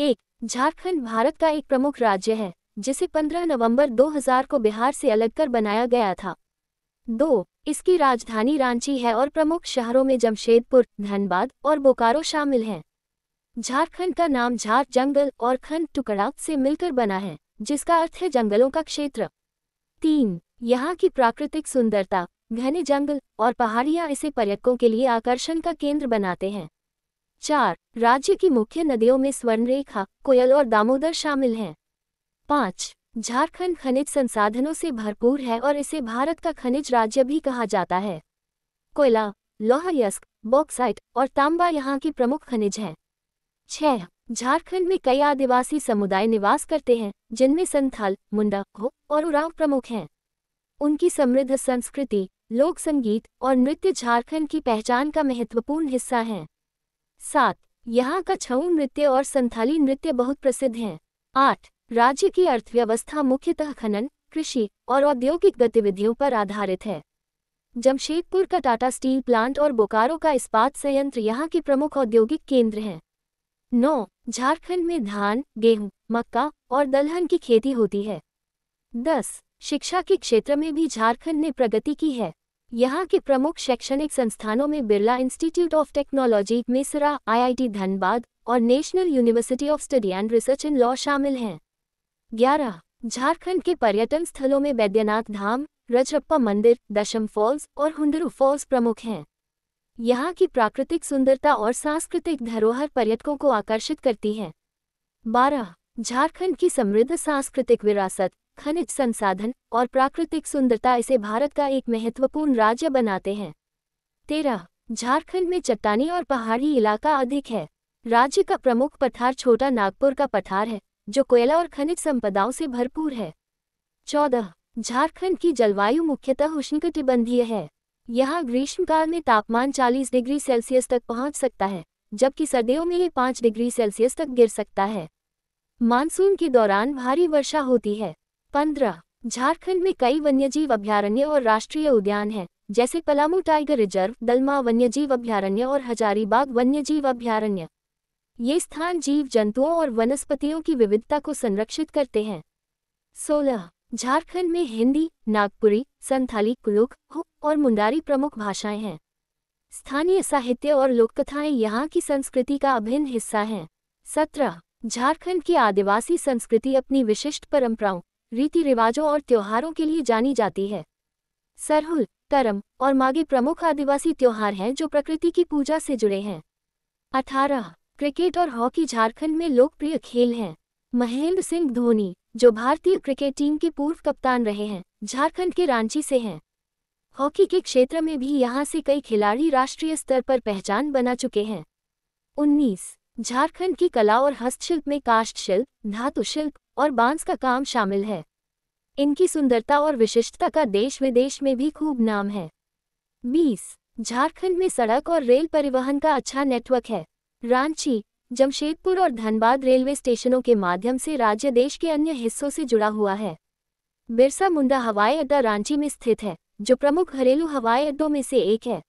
एक झारखंड भारत का एक प्रमुख राज्य है जिसे 15 नवंबर 2000 को बिहार से अलग कर बनाया गया था दो इसकी राजधानी रांची है और प्रमुख शहरों में जमशेदपुर धनबाद और बोकारो शामिल हैं झारखंड का नाम झार जंगल और खंड टुकड़ा से मिलकर बना है जिसका अर्थ है जंगलों का क्षेत्र तीन यहाँ की प्राकृतिक सुंदरता घने जंगल और पहाड़ियाँ इसे पर्यटकों के लिए आकर्षण का केंद्र बनाते हैं चार राज्य की मुख्य नदियों में स्वर्णरेखा कोयल और दामोदर शामिल हैं पाँच झारखंड खनिज संसाधनों से भरपूर है और इसे भारत का खनिज राज्य भी कहा जाता है कोयला लोहयस्क यस्क बॉक्साइट और तांबा यहाँ की प्रमुख खनिज हैं छह झारखंड में कई आदिवासी समुदाय निवास करते हैं जिनमें संथाल मुंडा हो और उराव प्रमुख हैं उनकी समृद्ध संस्कृति लोक संगीत और नृत्य झारखंड की पहचान का महत्वपूर्ण हिस्सा हैं सात यहाँ का छऊ नृत्य और संथाली नृत्य बहुत प्रसिद्ध हैं आठ राज्य की अर्थव्यवस्था मुख्यतः खनन कृषि और औद्योगिक गतिविधियों पर आधारित है जमशेदपुर का टाटा स्टील प्लांट और बोकारो का इस्पात संयंत्र यहाँ के प्रमुख औद्योगिक केंद्र हैं नौ झारखंड में धान गेहूं मक्का और दलहन की खेती होती है दस शिक्षा के क्षेत्र में भी झारखंड ने प्रगति की है यहाँ के प्रमुख शैक्षणिक संस्थानों में Birla institute of technology Mesra IIT Dhanbad और national university of study and research in law शामिल हैं ग्यारह झारखंड के पर्यटन स्थलों में बैद्यनाथ धाम रजप्पा मंदिर दशम फॉल्स और हुंडरू फॉल्स प्रमुख हैं यहाँ की प्राकृतिक सुंदरता और सांस्कृतिक धरोहर पर्यटकों को आकर्षित करती है बारह झारखंड की समृद्ध सांस्कृतिक विरासत खनिज संसाधन और प्राकृतिक सुंदरता इसे भारत का एक महत्वपूर्ण राज्य बनाते हैं तेरह झारखंड में चट्टानी और पहाड़ी इलाका अधिक है राज्य का प्रमुख पठार छोटा नागपुर का पठार है जो कोयला और खनिज संपदाओं से भरपूर है चौदह झारखंड की जलवायु मुख्यतः उष्णकटिबंधीय है यहाँ ग्रीष्मकाल में तापमान 40 डिग्री सेल्सियस तक पहुँच सकता है जबकि सर्दियों में ये 5 डिग्री सेल्सियस तक गिर सकता है मानसून के दौरान भारी वर्षा होती है पंद्रह झारखंड में कई वन्यजीव अभ्यारण्य और राष्ट्रीय उद्यान हैं जैसे पलामू टाइगर रिजर्व दलमा वन्यजीव अभ्यारण्य और हजारीबाग वन्यजीव अभ्यारण्य ये स्थान जीव जंतुओं और वनस्पतियों की विविधता को संरक्षित करते हैं सोलह झारखंड में हिंदी नागपुरी संथाली कुलुक और मुंडारी प्रमुख भाषाएं हैं स्थानीय साहित्य और लोककथाएं यहाँ की संस्कृति का अभिन्न हिस्सा हैं सत्रह झारखंड की आदिवासी संस्कृति अपनी विशिष्ट परंपराओं रीति रिवाजों और त्योहारों के लिए जानी जाती है सरहुल करम और मागे प्रमुख आदिवासी त्योहार हैं जो प्रकृति की पूजा से जुड़े हैं अठारह क्रिकेट और हॉकी झारखंड में लोकप्रिय खेल हैं महेंद्र सिंह धोनी जो भारतीय क्रिकेट टीम के पूर्व कप्तान रहे हैं झारखंड के रांची से हैं हॉकी के क्षेत्र में भी यहाँ से कई खिलाड़ी राष्ट्रीय स्तर पर पहचान बना चुके हैं उन्नीस झारखंड की कला और हस्तशिल्प में काष्ठशिल्प धातुशिल्प और बांस का काम शामिल है इनकी सुंदरता और विशिष्टता का देश विदेश में भी खूब नाम है बीस झारखंड में सड़क और रेल परिवहन का अच्छा नेटवर्क है रांची जमशेदपुर और धनबाद रेलवे स्टेशनों के माध्यम से राज्य देश के अन्य हिस्सों से जुड़ा हुआ है बिरसा मुंडा हवाई अड्डा रांची में स्थित है जो प्रमुख घरेलू हवाई अड्डों में से एक है